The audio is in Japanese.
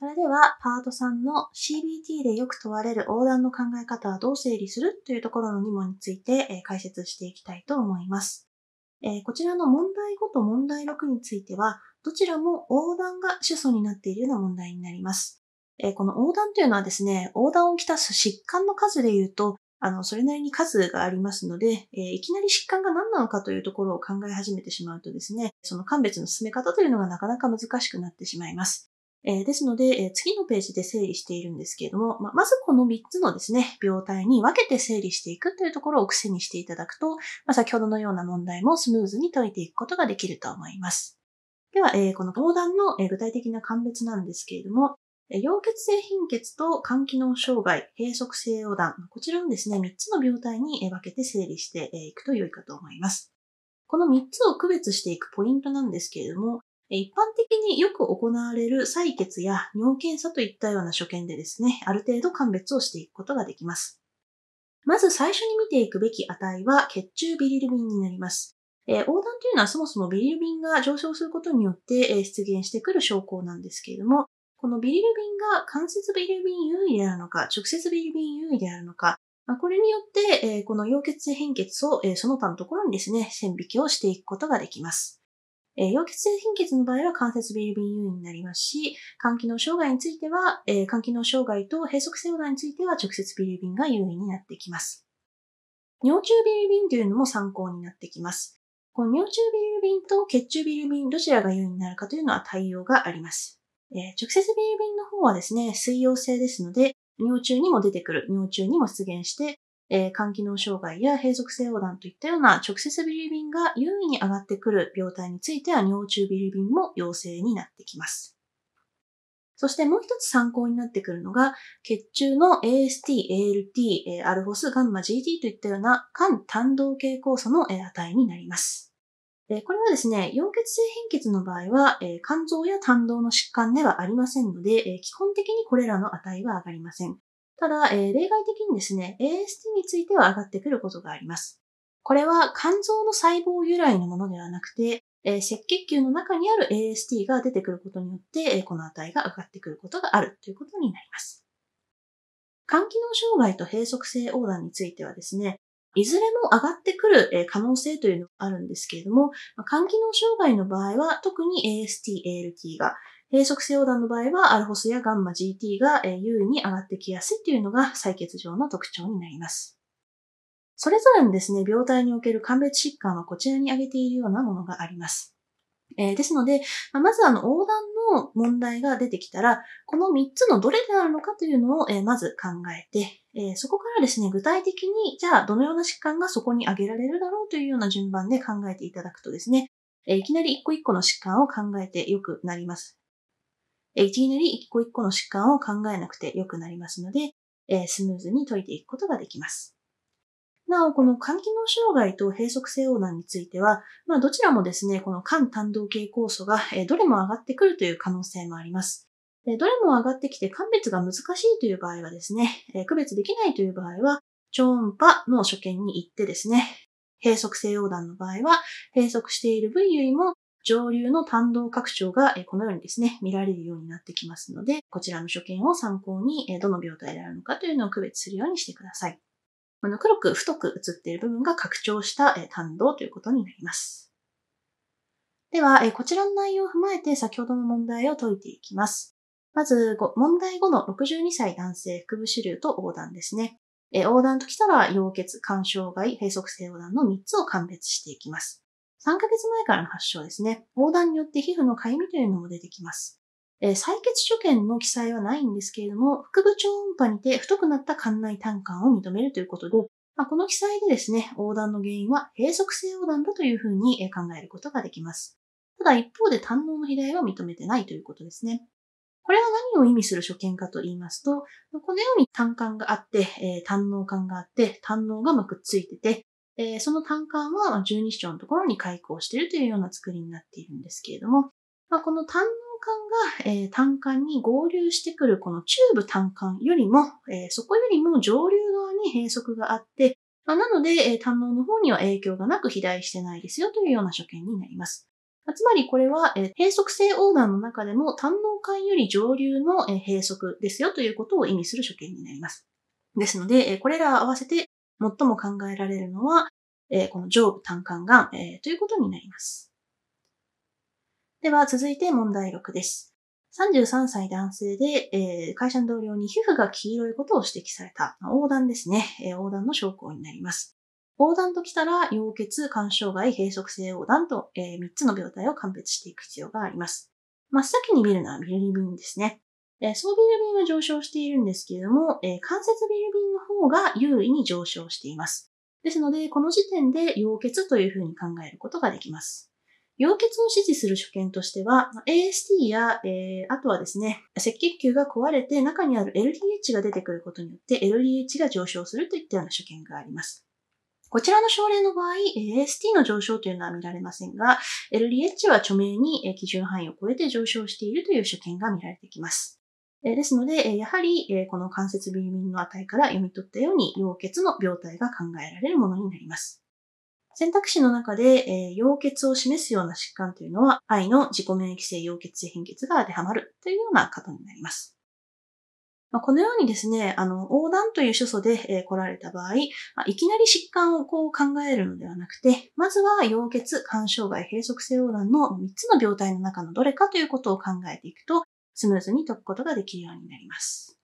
それでは、パート3の CBT でよく問われる横断の考え方はどう整理するというところの2問について、え解説していきたいと思います。えこちらの問題5と問題6については、どちらも横断が主訴になっているような問題になります。えこの横断というのはですね、横断をきたす疾患の数で言うと、あの、それなりに数がありますので、えー、いきなり疾患が何なのかというところを考え始めてしまうとですね、その鑑別の進め方というのがなかなか難しくなってしまいます。えー、ですので、え次のページで整理しているんですけれども、まあ、まずこの3つのですね、病態に分けて整理していくというところを癖にしていただくと、まあ、先ほどのような問題もスムーズに解いていくことができると思います。では、えー、この登弾の、え具体的な鑑別なんですけれども、溶血性貧血と肝機能障害、閉塞性横断、こちらのですね、3つの病態に分けて整理していくと良いかと思います。この3つを区別していくポイントなんですけれども、一般的によく行われる採血や尿検査といったような所見でですね、ある程度鑑別をしていくことができます。まず最初に見ていくべき値は血中ビリルビンになります。えー、横断というのはそもそもビリルビンが上昇することによって、出現してくる症候なんですけれども、このビリルビンが間接ビリルビン優位であるのか、直接ビリルビン優位であるのか、まこれによって、えこの溶血性変血を、えその他のところにですね、線引きをしていくことができます。えー、溶血性貧血の場合は関節ビリビン誘因になりますし、肝機能障害については、えー、肝機能障害と閉塞性オーダーについては直接ビリビンが優位になってきます。尿中ビリビンというのも参考になってきます。この尿中ビリビンと血中ビリビン、どちらが優位になるかというのは対応があります。えー、直接ビリビンの方はですね、水溶性ですので、尿中にも出てくる、尿中にも出現して、えー、肝機能障害や閉塞性横断といったような直接ビリビンが優位に上がってくる病態については尿中ビリビンも陽性になってきます。そしてもう一つ参考になってくるのが、血中の AST、ALT、アルフォス、ガンマ、GT といったような肝単動系酵素の値になります。これはですね、溶血性貧血の場合は、肝臓や胆道の疾患ではありませんので、基本的にこれらの値は上がりません。ただ、えー、例外的にですね、AST については上がってくることがあります。これは肝臓の細胞由来のものではなくて、えー、赤血球の中にある AST が出てくることによって、えこの値が上がってくることがあるということになります。肝機能障害と閉塞性横断についてはですね、いずれも上がってくる可能性というのがあるんですけれども、肝機能障害の場合は特に AST、ALT が閉塞性横断の場合は、アルホスやガンマ GT が優位に上がってきやすいというのが採血上の特徴になります。それぞれのですね、病態における鑑別疾患はこちらに挙げているようなものがあります。えー、ですので、ままずあの、横断の問題が出てきたら、この3つのどれであるのかというのを、えまず考えて、えー、そこからですね、具体的に、じゃあどのような疾患がそこに挙げられるだろうというような順番で考えていただくとですね、えいきなり1個1個の疾患を考えて良くなります。え一義なり一個一個の疾患を考えなくて良くなりますので、えスムーズに解いていくことができます。なお、この肝機能障害と閉塞性横断については、まあ、どちらもですね、この肝単動系酵素が、えどれも上がってくるという可能性もあります。えどれも上がってきて鑑別が難しいという場合はですね、え区別できないという場合は、超音波の所見に行ってですね、閉塞性横断の場合は、閉塞している部位よりも上流の単道拡張がこのようにですね、見られるようになってきますので、こちらの所見を参考に、どの病態であるのかというのを区別するようにしてください。この黒く太く写っている部分が拡張した単道ということになります。では、こちらの内容を踏まえて先ほどの問題を解いていきます。まず、問題5の62歳男性腹部支流と横断ですね。横断ときたら、溶血、肝障害、閉塞性横断の3つを鑑別していきます。3ヶ月前からの発症ですね。横断によって皮膚のかゆみというのも出てきます。えー、採血所見の記載はないんですけれども、腹部超音波にて太くなった肝内胆管を認めるということで、まあ、この記載でですね、横断の原因は閉塞性横断だというふうに考えることができます。ただ一方で胆のの肥大は認めてないということですね。これは何を意味する所見かと言いますと、このように胆管があって、えー、胆管があって、胆脳がまくっついてて、えその単管は12章のところに開口しているというような作りになっているんですけれども、まあ、この単能管が、え単管に合流してくるこの中部単管よりも、えそこよりも上流側に閉塞があって、まなので、え単能の方には影響がなく肥大してないですよというような所見になります。つまりこれは、え閉塞性横断の中でも単能管より上流の、え閉塞ですよということを意味する所見になります。ですので、これら合わせて最も考えられるのは、えー、この上部単管癌、えー、ということになります。では、続いて問題6です。33歳男性で、えー、会社の同僚に皮膚が黄色いことを指摘された。横断ですね。えー、横断の証拠になります。横断ときたら、溶血、肝障害、閉塞性横断と、えー、3つの病態を鑑別していく必要があります。真っ先に見るのはビルリビンですね。え総ビル便は上昇しているんですけれども、え関節ビル便の方が優位に上昇しています。ですので、この時点で溶血というふうに考えることができます。溶血を支持する所見としては、AST や、えー、あとはですね、赤血球が壊れて中にある LDH が出てくることによって LDH が上昇するといったような所見があります。こちらの症例の場合、AST の上昇というのは見られませんが、LDH は著名に基準範囲を超えて上昇しているという所見が見られてきます。えですので、やはり、えこの関節微便の値から読み取ったように、溶血の病態が考えられるものになります。選択肢の中で、えー、溶血を示すような疾患というのは、愛の自己免疫性溶血性貧血が当てはまるというような方になります。まあ、このようにですね、あの、横断という所素で、えー、来られた場合、まあ、いきなり疾患をこう考えるのではなくて、まずは溶血、肝障害、閉塞性横断の3つの病態の中のどれかということを考えていくと、スムーズに解くことができるようになります。